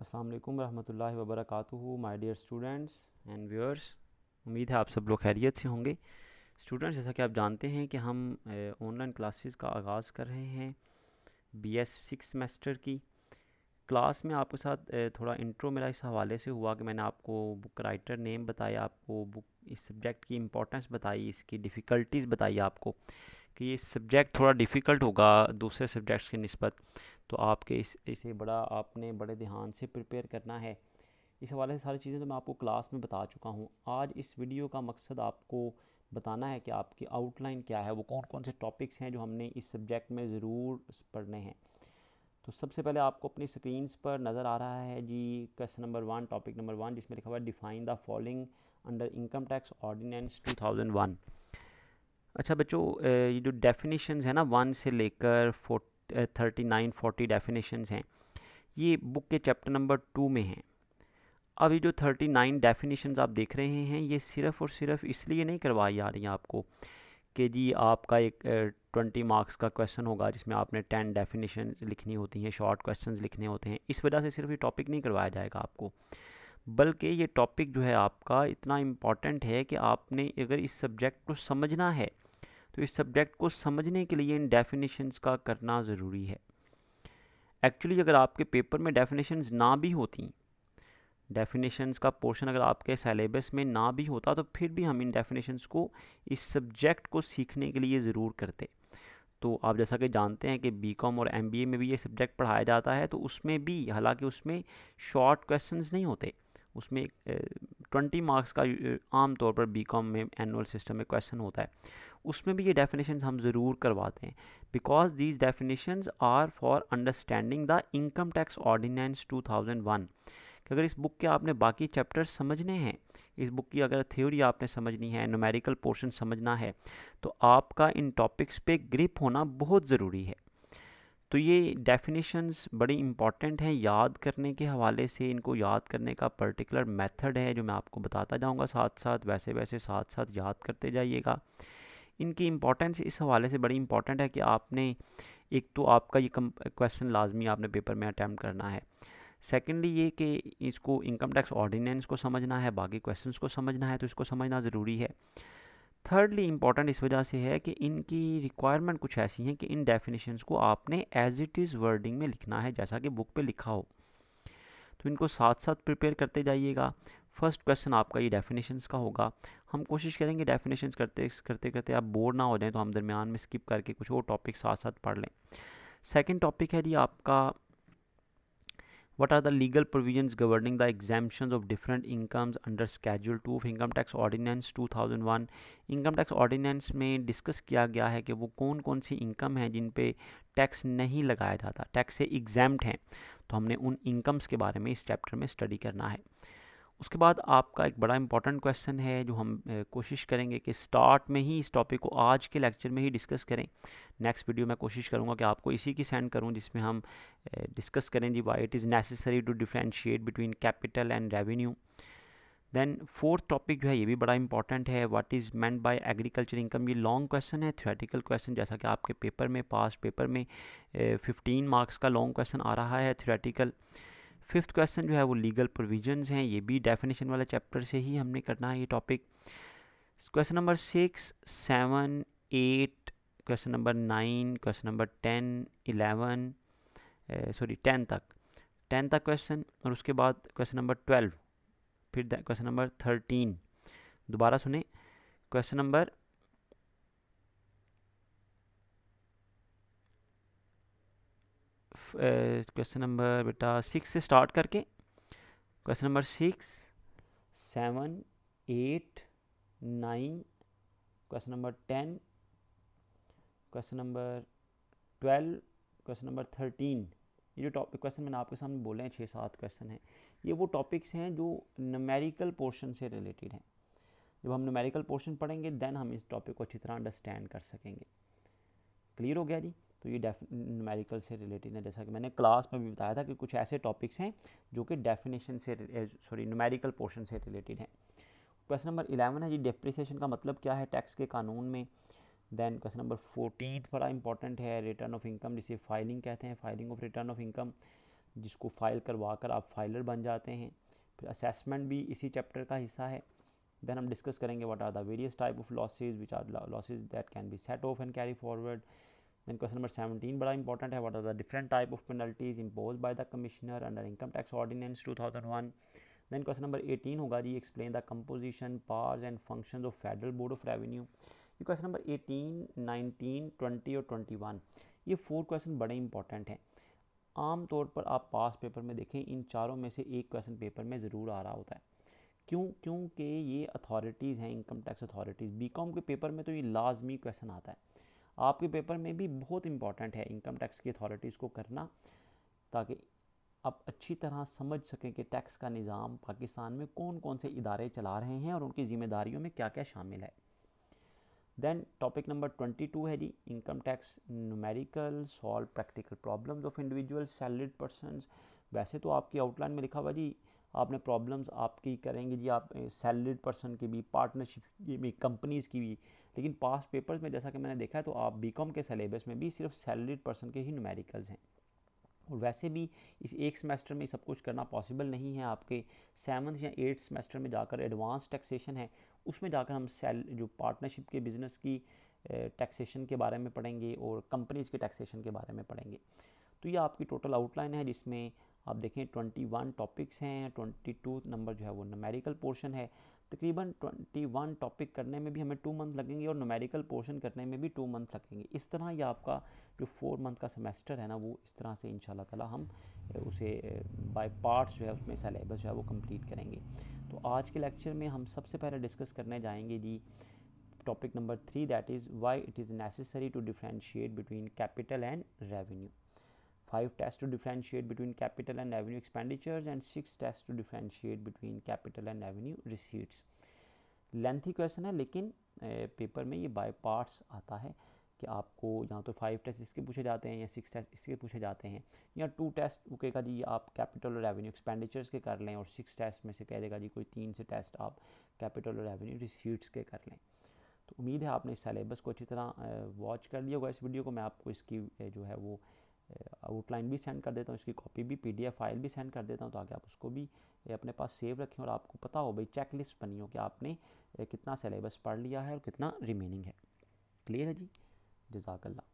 असलम वरहमल वबरक my dear students and viewers उम्मीद है आप सब लोग खैरियत से होंगे स्टूडेंट्स जैसा कि आप जानते हैं कि हम ऑनलाइन क्लासेस का आगाज़ कर रहे हैं बी एस सिक्स सेमेस्टर की क्लास में आपके साथ थोड़ा इंट्रो मेरा इस हवाले से हुआ कि मैंने आपको बुक राइटर नेम बताया आपको बुक इस सब्जेक्ट की इम्पोर्टेंस बताई इसकी डिफ़िकल्टीज़ बताई आपको कि ये सब्जेक्ट थोड़ा डिफ़िकल्ट होगा दूसरे सब्जेक्ट्स के नस्बत तो आपके इस इसे बड़ा आपने बड़े ध्यान से प्रिपेयर करना है इस हवाले से सारी चीज़ें तो मैं आपको क्लास में बता चुका हूँ आज इस वीडियो का मकसद आपको बताना है कि आपकी आउटलाइन क्या है वो कौन कौन से टॉपिक्स हैं जो हमने इस सब्जेक्ट में ज़रूर पढ़ने हैं तो सबसे पहले आपको अपनी स्क्रीनस पर नज़र आ रहा है जी question number one topic number one जिसमें लिखा हुआ है define the following under income tax ordinance 2001 अच्छा बच्चों ये जो डेफिनेशंस है ना वन से लेकर forty thirty nine forty definition हैं ये बुक के चैप्टर नंबर टू में हैं अभी जो थर्टी नाइन डेफिनेशन आप देख रहे हैं ये सिर्फ़ और सिर्फ इसलिए नहीं करवाई जा रही हैं आपको कि जी आपका एक ट्वेंटी मार्क्स का क्वेश्चन होगा जिसमें आपने टेन डेफिनेशन लिखनी होती हैं शॉर्ट क्वेश्चन लिखने होते हैं इस वजह से सिर्फ ये टॉपिक नहीं करवाया जाएगा आपको बल्कि ये टॉपिक जो है आपका इतना इम्पॉर्टेंट है कि आपने अगर इस सब्जेक्ट को समझना है तो इस सब्जेक्ट को समझने के लिए इन डेफिनेशंस का करना ज़रूरी है एक्चुअली अगर आपके पेपर में डेफिनेशंस ना भी होती डेफिनेशंस का पोर्शन अगर आपके सेलेबस में ना भी होता तो फिर भी हम इन डेफिनेशंस को इस सब्जेक्ट को सीखने के लिए ज़रूर करते तो आप जैसा कि जानते हैं कि बी कॉम और एम बी ए में भी ये सब्जेक्ट पढ़ाया जाता है तो उसमें भी हालाँकि उसमें शॉर्ट क्वेश्चन नहीं होते उसमें ट्वेंटी मार्क्स का आम तौर पर बी कॉम में एनुअल सिस्टम में क्वेश्चन होता है उसमें भी ये डेफिनेशन हम ज़रूर करवाते हैं because these definition are for understanding the income tax ordinance 2001 कि अगर इस बुक के आपने बाकी चैप्टर समझने हैं इस बुक की अगर थ्योरी आपने समझनी है नोमेरिकल पोर्शन समझना है तो आपका इन टॉपिक्स पे ग्रिप होना बहुत ज़रूरी है तो ये डेफिनेशंस बड़ी इंपॉर्टेंट हैं याद करने के हवाले से इनको याद करने का पर्टिकुलर मेथड है जो मैं आपको बताता जाऊंगा साथ साथ वैसे वैसे साथ साथ याद करते जाइएगा इनकी इंपॉर्टेंस इस हवाले से बड़ी इंपॉर्टेंट है कि आपने एक तो आपका ये क्वेश्चन लाजमी आपने पेपर में अटैम्प्ट करना है सेकेंडली ये कि इसको इनकम टैक्स ऑर्डिनेंस को समझना है बाकी क्वेश्चंस को समझना है तो इसको समझना ज़रूरी है थर्डली इम्पॉर्टेंट इस वजह से है कि इनकी रिक्वायरमेंट कुछ ऐसी हैं कि इन डेफिनेशंस को आपने एज इट इज़ वर्डिंग में लिखना है जैसा कि बुक पे लिखा हो तो इनको साथ साथ प्रिपेयर करते जाइएगा फर्स्ट क्वेश्चन आपका ये डेफिनेशंस का होगा हम कोशिश करेंगे डेफिनेशन करते करते करते आप बोर ना हो जाएं तो हम दरमियान में स्किप करके कुछ और टॉपिक साथ साथ पढ़ लें सेकेंड टॉपिक है जी आपका the legal the governing the governing of different incomes under incomes to of income tax ordinance two thousand 2001 income tax ordinance में डिस्कस किया गया है कि वो कौन कौन सी इनकम हैं जिन पे टैक्स नहीं लगाया जाता टैक्स से एग्जाम्ड हैं तो हमने उन इनकम्स के बारे में इस चैप्टर में स्टडी करना है उसके बाद आपका एक बड़ा इंपॉर्टेंट क्वेश्चन है जो हम कोशिश करेंगे कि स्टार्ट में ही इस टॉपिक को आज के लेक्चर में ही डिस्कस करें नेक्स्ट वीडियो मैं कोशिश करूँगा कि आपको इसी की सेंड करूँ जिसमें हम डिस्कस करें जी why it is necessary to differentiate between capital and revenue then fourth topic जो है ये भी बड़ा इंपॉर्टेंट है what is meant by agriculture income ये लॉन्ग क्वेश्चन है थ्योरेटिकल क्वेश्चन जैसा कि आपके पेपर में पास पेपर में फिफ्टीन मार्क्स का लॉन्ग क्वेश्चन आ रहा है थ्योरेटिकल uh, फिफ्थ क्वेश्चन जो है वो लीगल प्रोविजंस हैं ये भी डेफिनेशन वाला चैप्टर से ही हमने करना है ये topic question number six seven eight question number nine question number ten eleven sorry ten तक टेन तक क्वेश्चन और उसके बाद क्वेश्चन नंबर ट्वेल्व फिर क्वेश्चन नंबर थर्टीन दोबारा सुने क्वेश्चन नंबर क्वेश्चन नंबर बेटा सिक्स से स्टार्ट करके question number six seven eight nine question number ten question number twelve question number thirteen ये जो टॉपिक क्वेश्चन मैंने आपके सामने बोले हैं छः सात क्वेश्चन हैं ये वो टॉपिक्स हैं जो नमेरिकल पोर्शन से रिलेटेड हैं जब हम नमेरिकल पोर्शन पढ़ेंगे देन हम इस टॉपिक को अच्छी तरह अंडरस्टैंड कर सकेंगे क्लियर हो गया जी तो ये डेफिनमेरिकल से रिलेटेड है जैसा कि मैंने क्लास में भी बताया था कि कुछ ऐसे टॉपिक्स हैं जो कि डेफिनेशन से सॉरी न्यूमेरिकल पोर्शन से रिलेटेड हैं क्वेश्चन नंबर इलेवन है जी डिप्रिसिएशन का मतलब क्या है टैक्स के कानून में दैन क्वेश्चन नंबर फोर्टीन बड़ा इंपॉर्टेंट है रिटर्न ऑफ इनकम जिसे फाइलिंग कहते हैं filing of return of income जिसको फाइल करवा कर आप फाइलर बन जाते हैं फिर असेसमेंट भी इसी चैप्टर का हिस्सा है देन हम डिस्कस करेंगे what are the various type of losses which are losses that can be set off and carry forward Then question number 17 बड़ा important है what are the different type of penalties imposed by the commissioner under income tax ordinance 2001 then question number 18 होगा जी explain the composition powers and function of federal board of revenue ये question number 18, 19, 20 और 21 ये four question बड़े important हैं आम तौर पर आप पास पेपर में देखें इन चारों में से एक क्वेश्चन पेपर में ज़रूर आ रहा होता है क्यों क्योंकि ये अथॉरिटीज़ हैं इनकम टैक्स अथॉरिटीज़ बीकॉम के पेपर में तो ये लाजमी क्वेश्चन आता है आपके पेपर में भी बहुत इंपॉर्टेंट है इनकम टैक्स की अथॉरिटीज़ को करना ताकि आप अच्छी तरह समझ सकें कि टैक्स का निज़ाम पाकिस्तान में कौन कौन से इदारे चला रहे हैं और उनकी ज़िम्मेदारियों में क्या क्या शामिल है then topic number twenty two है जी income tax numerical solve practical problems of individual salaried persons वैसे तो आपकी आउटलाइन में लिखा हुआ जी आपने प्रॉब्लम्स आपकी करेंगे जी आप सैलरीड पर्सन की भी पार्टनरशिप की भी कंपनीज़ की भी लेकिन पास पेपर्स में जैसा कि मैंने देखा है तो आप बी के सलेबस में भी सिर्फ सैलरीड पर्सन के ही नुमेरिकल्स हैं और वैसे भी इस एक सेमेस्टर में सब कुछ करना पॉसिबल नहीं है आपके सेवन्थ या एट्थ सेमेस्टर में जाकर एडवांस टैक्सेशन है उसमें जाकर हम सेल जो पार्टनरशिप के बिज़नेस की टैक्सेशन के बारे में पढ़ेंगे और कंपनीज़ के टैक्सेशन के बारे में पढ़ेंगे तो ये आपकी टोटल आउटलाइन है जिसमें आप देखें 21 टॉपिक्स हैं 22 नंबर जो है वो नमेरिकल पोर्शन है तकरीबन 21 टॉपिक करने में भी हमें टू मंथ लगेंगे और नमेरिकल पोर्शन करने में भी टू मंथ लगेंगे इस तरह ये आपका जो फोर मंथ का सेमेस्टर है ना वो इस तरह से इन तला हम उसे बाय पार्ट्स जो है उसमें सलेबस जो है वो कंप्लीट करेंगे तो आज के लेक्चर में हम सबसे पहले डिस्कस करने जाएंगे जी topic number three that is why it is necessary to differentiate between capital and revenue 5 tests to differentiate between capital and revenue expenditures and 6 tests to differentiate between capital and revenue receipts lengthy question है लेकिन paper में ये by parts आता है कि आपको यहाँ तो फाइव टेस्ट इसके पूछे जाते हैं या सिक्स टेस्ट इसके पूछे जाते हैं या टू टेस्ट वो कहेगा जी आप कैपिटल और रेवेन्यू एक्सपेंडिचर्स के कर लें और सिक्स टेस्ट में से कह देगा जी कोई तीन से टेस्ट आप कैपिटल और रेवेन्यू रिसीट्स के कर लें तो उम्मीद है आपने इस सलेबस को अच्छी तरह वॉच कर लिया होगा इस वीडियो को मैं आपको इसकी जो है वो आउटलाइन भी सेंड कर देता हूँ इसकी कॉपी भी पीडीएफ फाइल भी सेंड कर देता हूँ ताकि तो आप उसको भी अपने पास सेव रखें और आपको पता हो भाई चेक लिस्ट बनी हो कि आपने कितना सिलेबस पढ़ लिया है और कितना रिमेनिंग है क्लियर है जी जजाकल्ला